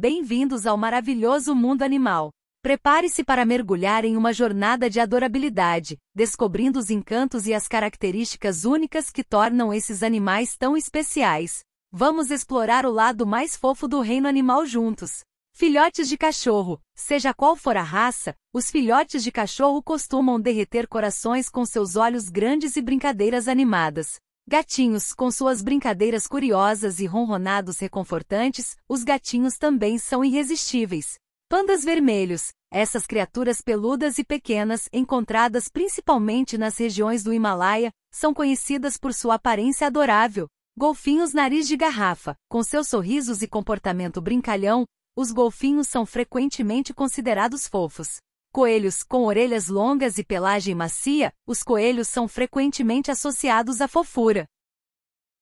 Bem-vindos ao maravilhoso mundo animal. Prepare-se para mergulhar em uma jornada de adorabilidade, descobrindo os encantos e as características únicas que tornam esses animais tão especiais. Vamos explorar o lado mais fofo do reino animal juntos. Filhotes de cachorro, seja qual for a raça, os filhotes de cachorro costumam derreter corações com seus olhos grandes e brincadeiras animadas. Gatinhos, com suas brincadeiras curiosas e ronronados reconfortantes, os gatinhos também são irresistíveis. Pandas vermelhos, essas criaturas peludas e pequenas, encontradas principalmente nas regiões do Himalaia, são conhecidas por sua aparência adorável. Golfinhos nariz de garrafa, com seus sorrisos e comportamento brincalhão, os golfinhos são frequentemente considerados fofos. Coelhos com orelhas longas e pelagem macia, os coelhos são frequentemente associados à fofura.